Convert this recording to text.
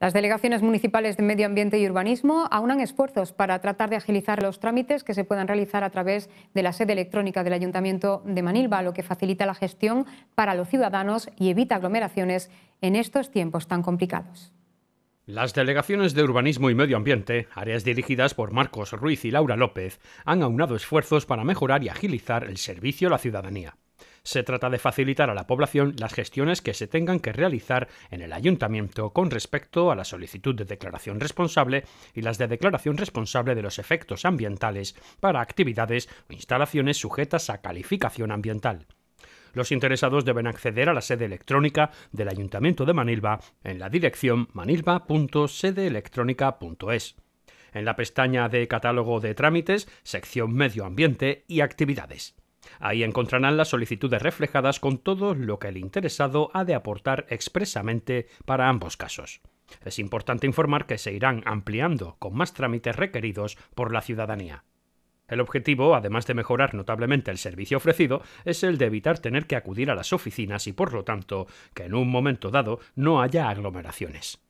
Las delegaciones municipales de Medio Ambiente y Urbanismo aunan esfuerzos para tratar de agilizar los trámites que se puedan realizar a través de la sede electrónica del Ayuntamiento de Manilva, lo que facilita la gestión para los ciudadanos y evita aglomeraciones en estos tiempos tan complicados. Las delegaciones de Urbanismo y Medio Ambiente, áreas dirigidas por Marcos Ruiz y Laura López, han aunado esfuerzos para mejorar y agilizar el servicio a la ciudadanía. Se trata de facilitar a la población las gestiones que se tengan que realizar en el ayuntamiento con respecto a la solicitud de declaración responsable y las de declaración responsable de los efectos ambientales para actividades o instalaciones sujetas a calificación ambiental. Los interesados deben acceder a la sede electrónica del Ayuntamiento de Manilva en la dirección manilva.sedeelectrónica.es. En la pestaña de Catálogo de Trámites, sección Medio Ambiente y Actividades. Ahí encontrarán las solicitudes reflejadas con todo lo que el interesado ha de aportar expresamente para ambos casos. Es importante informar que se irán ampliando con más trámites requeridos por la ciudadanía. El objetivo, además de mejorar notablemente el servicio ofrecido, es el de evitar tener que acudir a las oficinas y, por lo tanto, que en un momento dado no haya aglomeraciones.